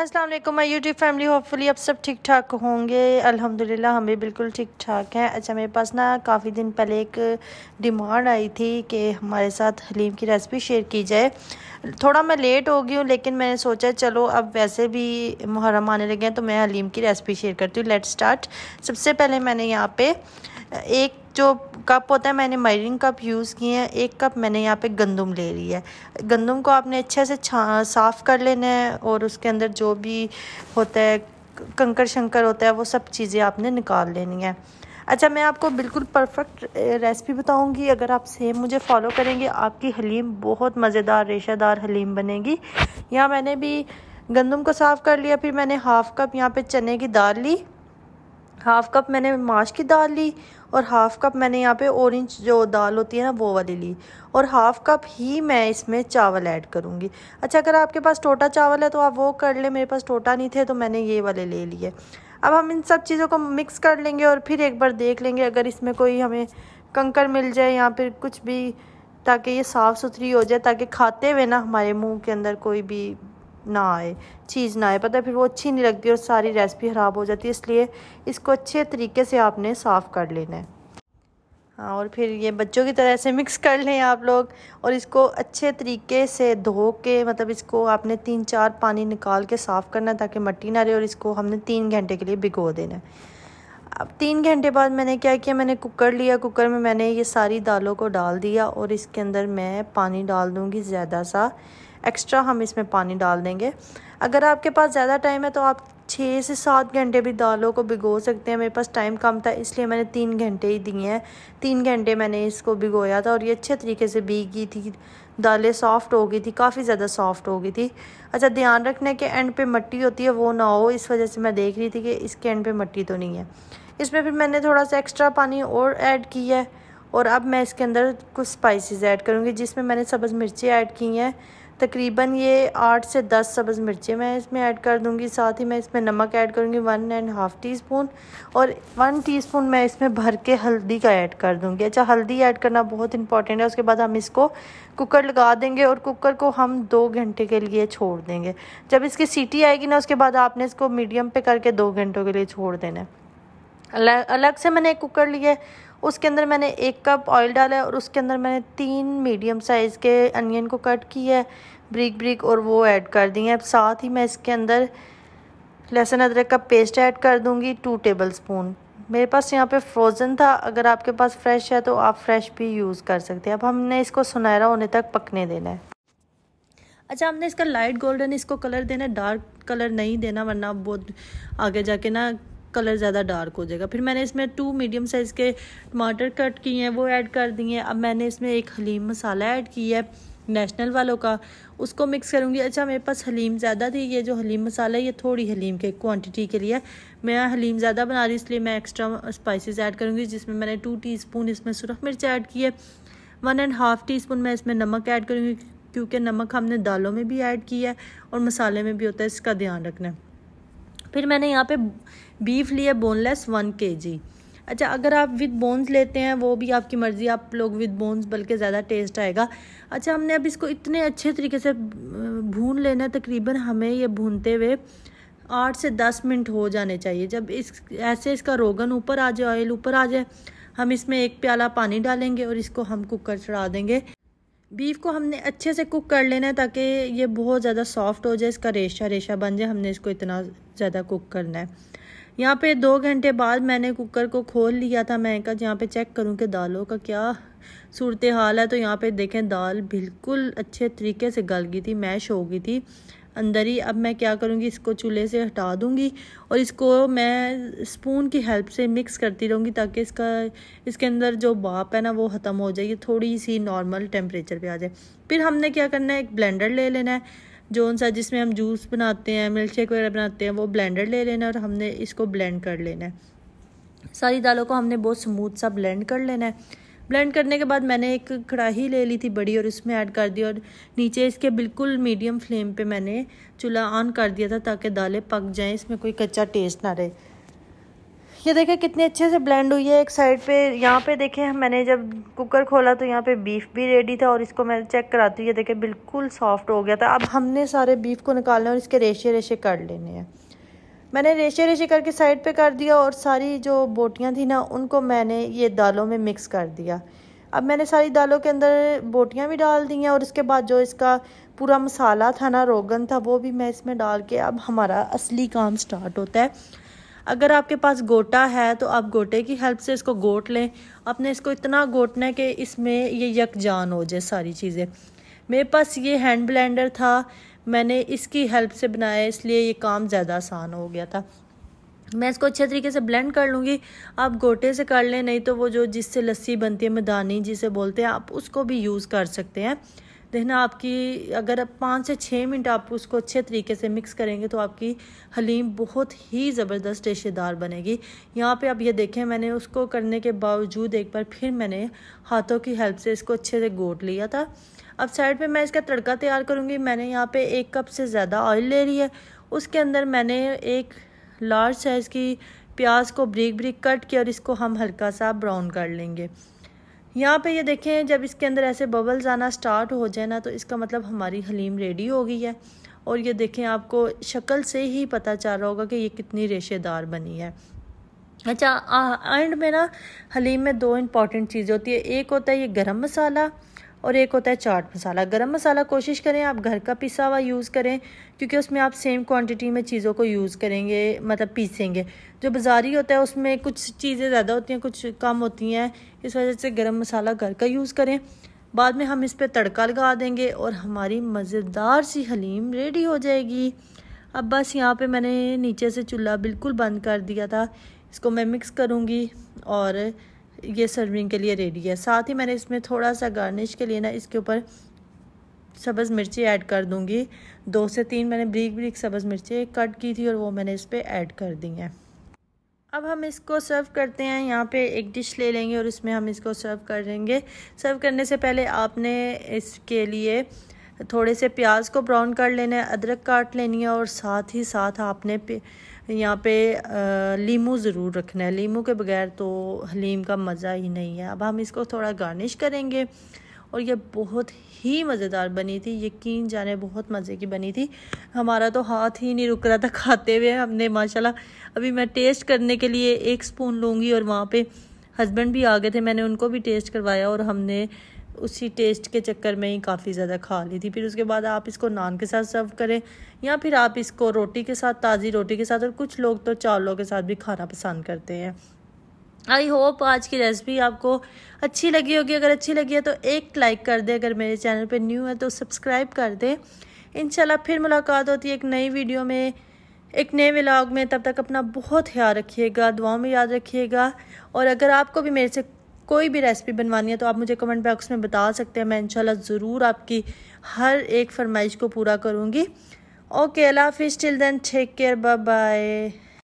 अस्सलाम वालेकुम my YouTube family hopefully आप सब ठीक ठाक होंगे अल्हम्दुलिल्लाह हम भी बिल्कुल ठीक ठाक हैं अच्छा मेरे पास ना काफ़ी दिन पहले एक डिमांड आई थी कि हमारे साथ हलीम की रेसिपी शेयर की जाए थोड़ा मैं लेट हो गई हूँ लेकिन मैंने सोचा चलो अब वैसे भी मुहर्रम आने लगे हैं तो मैं हलीम की रेसिपी शेयर करती हूँ लेट स्टार्ट सबसे पहले मैंने यहाँ पर एक जो कप होता है मैंने मयरिंग कप यूज़ किए हैं एक कप मैंने यहाँ पे गंदम ले ली है गंदम को आपने अच्छे से साफ़ कर लेना है और उसके अंदर जो भी होता है कंकर शंकर होता है वो सब चीज़ें आपने निकाल लेनी है अच्छा मैं आपको बिल्कुल परफेक्ट रेसिपी बताऊंगी अगर आप सेम मुझे फॉलो करेंगे आपकी हलीम बहुत मज़ेदार रेशादार हलीम बनेगी यहाँ मैंने भी गंदम को साफ़ कर लिया फिर मैंने हाफ़ कप यहाँ पे चने की दाल ली हाफ़ कप मैंने माश की दाल ली और हाफ़ कप मैंने यहाँ पे ऑरेंज जो दाल होती है ना वो वाली ली और हाफ़ कप ही मैं इसमें चावल ऐड करूँगी अच्छा अगर आपके पास टोटा चावल है तो आप वो कर लें मेरे पास टोटा नहीं थे तो मैंने ये वाले ले लिए अब हम इन सब चीज़ों को मिक्स कर लेंगे और फिर एक बार देख लेंगे अगर इसमें कोई हमें कंकर मिल जाए या फिर कुछ भी ताकि ये साफ़ सुथरी हो जाए ताकि खाते हुए ना हमारे मुंह के अंदर कोई भी ना आए चीज़ ना आए पता है फिर वो अच्छी नहीं लगती और सारी रेसिपी ख़राब हो जाती है इसलिए इसको अच्छे तरीके से आपने साफ़ कर लेना है हाँ और फिर ये बच्चों की तरह से मिक्स कर लें आप लोग और इसको अच्छे तरीके से धो के मतलब इसको आपने तीन चार पानी निकाल के साफ़ करना है ताकि मट्टी ना रहे और इसको हमने तीन घंटे के लिए भिगो देना अब तीन घंटे बाद मैंने क्या किया मैंने कुकर लिया कुकर में मैंने ये सारी दालों को डाल दिया और इसके अंदर मैं पानी डाल दूँगी ज़्यादा सा एक्स्ट्रा हम इसमें पानी डाल देंगे अगर आपके पास ज़्यादा टाइम है तो आप छः से सात घंटे भी दालों को भिगो सकते हैं मेरे पास टाइम कम था इसलिए मैंने तीन घंटे ही दिए हैं तीन घंटे मैंने इसको भिगोया था और ये अच्छे तरीके से गई थी दालें सॉफ़्ट हो गई थी काफ़ी ज़्यादा सॉफ़्ट हो गई थी अच्छा ध्यान रखना है कि एंड पे मिट्टी होती है वो ना हो इस वजह से मैं देख रही थी कि इसके एंड पे मिट्टी तो नहीं है इसमें फिर मैंने थोड़ा सा एक्स्ट्रा पानी और ऐड किया है और अब मैं इसके अंदर कुछ स्पाइसेस ऐड करूँगी जिसमें मैंने सब्ज़ मिर्ची ऐड की हैं तकरीबन ये आठ से दस सब्ज़ मिर्चें मैं इसमें ऐड कर दूँगी साथ ही मैं इसमें नमक ऐड करूँगी one and half teaspoon और वन टी स्पून मैं इसमें भर के हल्दी का ऐड कर दूँगी अच्छा हल्दी ऐड करना बहुत इंपॉर्टेंट है उसके बाद हम इसको कुकर लगा देंगे और कुकर को हम दो घंटे के लिए छोड़ देंगे जब इसकी सीटी आएगी ना उसके बाद आपने इसको मीडियम पर करके दो घंटों के लिए छोड़ देना है अलग अलग से मैंने एक कुकर लिया है उसके अंदर मैंने एक कप ऑयल डाला है और उसके अंदर मैंने तीन मीडियम साइज़ के अनियन को कट किया है ब्रिक ब्रिक और वो ऐड कर दी है अब साथ ही मैं इसके अंदर लहसुन अदरक का पेस्ट ऐड कर दूँगी टू टेबल स्पून मेरे पास यहाँ पे फ्रोज़न था अगर आपके पास फ्रेश है तो आप फ्रेश भी यूज़ कर सकते हैं अब हमने इसको सुनहरा होने तक पकने देना है अच्छा हमने इसका लाइट गोल्डन इसको कलर देना डार्क कलर नहीं देना वरना बहुत आगे जाके ना कलर ज़्यादा डार्क हो जाएगा फिर मैंने इसमें टू मीडियम साइज़ के टमाटर कट किए हैं वो ऐड कर दिए हैं अब मैंने इसमें एक हलीम मसाला ऐड किया है नेशनल वालों का उसको मिक्स करूँगी अच्छा मेरे पास हलीम ज़्यादा थी ये जो हलीम मसाला है ये थोड़ी हलीम के क्वांटिटी के लिए मैं हलीम ज़्यादा बना रही इसलिए मैं एक्स्ट्रा स्पाइसेस ऐड करूँगी जिसमें मैंने टू टीस्पून इसमें सुरख मिर्च ऐड की है one and half teaspoon मैं इसमें नमक ऐड करूँगी क्योंकि नमक हमने दालों में भी ऐड किया है और मसाले में भी होता है इसका ध्यान रखना है फिर मैंने यहाँ पे बीफ लिया बोनलेस वन के जी अच्छा अगर आप विद बोन्स लेते हैं वो भी आपकी मर्ज़ी आप लोग विद बोन्स बल्कि ज़्यादा टेस्ट आएगा अच्छा हमने अब इसको इतने अच्छे तरीके से भून लेना तकरीबन हमें ये भूनते हुए आठ से दस मिनट हो जाने चाहिए जब इस ऐसे इसका रोगन ऊपर आ जाए ऑयल ऊपर आ जाए हम इसमें एक प्याला पानी डालेंगे और इसको हम कुकर चढ़ा देंगे बीफ को हमने अच्छे से कुक कर लेना है ताकि ये बहुत ज़्यादा सॉफ्ट हो जाए इसका रेशा रेशा बन जाए हमने इसको इतना ज़्यादा कुक करना है यहाँ पे दो घंटे बाद मैंने कुकर को खोल लिया था मैं कहा यहाँ पे चेक करूँ कि दालों का क्या सूरत हाल है तो यहाँ पे देखें दाल बिल्कुल अच्छे तरीके से गल गई थी मैश हो गई थी अंदर ही अब मैं क्या करूँगी इसको चूल्हे से हटा दूँगी और इसको मैं स्पून की हेल्प से मिक्स करती रहूँगी ताकि इसका इसके अंदर जो बाप है ना वो ख़त्म हो जाए थोड़ी सी नॉर्मल टेम्परेचर पे आ जाए फिर हमने क्या करना है एक ब्लेंडर ले लेना है जो सा जिसमें हम जूस बनाते हैं मिल्क शेक वगैरह बनाते हैं वो ब्लेंडर ले लेना है और हमने इसको ब्लेंड कर लेना है सारी दालों को हमने बहुत स्मूथ सा ब्लेंड कर लेना है ब्लेंड करने के बाद मैंने एक कढ़ाही ले ली थी बड़ी और उसमें ऐड कर दी और नीचे इसके बिल्कुल मीडियम फ्लेम पे मैंने चूल्हा ऑन कर दिया था ताकि दालें पक जाएं इसमें कोई कच्चा टेस्ट ना रहे ये देखें कितने अच्छे से ब्लेंड हुई है एक साइड पे यहाँ पे देखें मैंने जब कुकर खोला तो यहाँ पे बीफ भी रेडी था और इसको मैं चेक कराती हूँ ये देखें बिल्कुल सॉफ्ट हो गया था अब हमने सारे बीफ को निकालना और इसके रेशे रेशे कर लेने हैं मैंने रेशे रेशे करके साइड पे कर दिया और सारी जो बोटियाँ थी ना उनको मैंने ये दालों में मिक्स कर दिया अब मैंने सारी दालों के अंदर बोटियाँ भी डाल दी हैं और इसके बाद जो इसका पूरा मसाला था ना रोगन था वो भी मैं इसमें डाल के अब हमारा असली काम स्टार्ट होता है अगर आपके पास गोटा है तो आप गोटे की हेल्प से इसको गोट लें आपने इसको इतना गोटना है कि इसमें ये यकजान हो जाए सारी चीज़ें मेरे पास ये हैंड ब्लेंडर था मैंने इसकी हेल्प से बनाया इसलिए ये काम ज़्यादा आसान हो गया था मैं इसको अच्छे तरीके से ब्लेंड कर लूँगी आप गोटे से कर लें नहीं तो वो जो जिससे लस्सी बनती है मैदानी जिसे बोलते हैं आप उसको भी यूज़ कर सकते हैं देखना आपकी अगर आप पाँच से छः मिनट आप उसको अच्छे तरीके से मिक्स करेंगे तो आपकी हलीम बहुत ही ज़बरदस्त रेशेदार बनेगी यहाँ पे आप ये देखें मैंने उसको करने के बावजूद एक बार फिर मैंने हाथों की हेल्प से इसको अच्छे से गोट लिया था अब साइड पे मैं इसका तड़का तैयार करूँगी मैंने यहाँ पे एक कप से ज़्यादा ऑयल ले रही है उसके अंदर मैंने एक लार्ज साइज़ की प्याज को ब्रिक ब्रिक कट किया और इसको हम हल्का सा ब्राउन कर लेंगे यहाँ पे ये देखें जब इसके अंदर ऐसे बबल्स आना स्टार्ट हो जाए ना तो इसका मतलब हमारी हलीम रेडी हो गई है और ये देखें आपको शक्ल से ही पता चल रहा होगा कि ये कितनी रेशेदार बनी है अच्छा एंड में ना हलीम में दो इम्पॉर्टेंट चीज़ होती है एक होता है ये गरम मसाला और एक होता है चाट मसाला गरम मसाला कोशिश करें आप घर का पिसा हुआ यूज़ करें क्योंकि उसमें आप सेम क्वांटिटी में चीज़ों को यूज़ करेंगे मतलब पीसेंगे जो बाज़ारी होता है उसमें कुछ चीज़ें ज़्यादा होती हैं कुछ कम होती हैं इस वजह से गर्म मसाला घर का यूज़ करें बाद में हम इस पर तड़का लगा देंगे और हमारी मज़ेदार सी हलीम रेडी हो जाएगी अब बस यहाँ पर मैंने नीचे से चूल्हा बिल्कुल बंद कर दिया था इसको मैं मिक्स करूँगी और ये सर्विंग के लिए रेडी है साथ ही मैंने इसमें थोड़ा सा गार्निश के लिए ना इसके ऊपर सब्ज़ मिर्ची ऐड कर दूंगी दो से तीन मैंने ब्रीक ब्रीक सब्ज़ मिर्ची कट की थी और वो मैंने इस पर ऐड कर दी हैं अब हम इसको सर्व करते हैं यहाँ पे एक डिश ले लेंगे और इसमें हम इसको सर्व कर देंगे सर्व करने से पहले आपने इसके लिए थोड़े से प्याज को ब्राउन कर लेना है अदरक काट लेनी है और साथ ही साथ आपने यहाँ पे लीमू ज़रूर रखना है लीमू के बगैर तो हलीम का मज़ा ही नहीं है अब हम इसको थोड़ा गार्निश करेंगे और ये बहुत ही मज़ेदार बनी थी यकीन जाने बहुत मज़े की बनी थी हमारा तो हाथ ही नहीं रुक रहा था खाते हुए हमने माशाल्लाह अभी मैं टेस्ट करने के लिए एक स्पून लूँगी और वहाँ पे हस्बैंड भी आ गए थे मैंने उनको भी टेस्ट करवाया और हमने उसी टेस्ट के चक्कर में ही काफ़ी ज़्यादा खा ली थी फिर उसके बाद आप इसको नान के साथ सर्व करें या फिर आप इसको रोटी के साथ ताज़ी रोटी के साथ और कुछ लोग तो चावलों के साथ भी खाना पसंद करते हैं आई होप आज की रेसिपी आपको अच्छी लगी होगी अगर अच्छी लगी है तो एक लाइक कर दें अगर मेरे चैनल पर न्यू है तो सब्सक्राइब कर दें इंशाल्लाह फिर मुलाकात होती है एक नई वीडियो में एक नए व्लॉग में तब तक अपना बहुत ख्याल रखिएगा दुआओं में याद रखिएगा और अगर आपको भी मेरे से कोई भी रेसिपी बनवानी है तो आप मुझे कमेंट बॉक्स में बता सकते हैं मैं इंशाल्लाह ज़रूर आपकी हर एक फरमाइश को पूरा करूँगी ओके अल्लाह हाफिज़ till then take care bye bye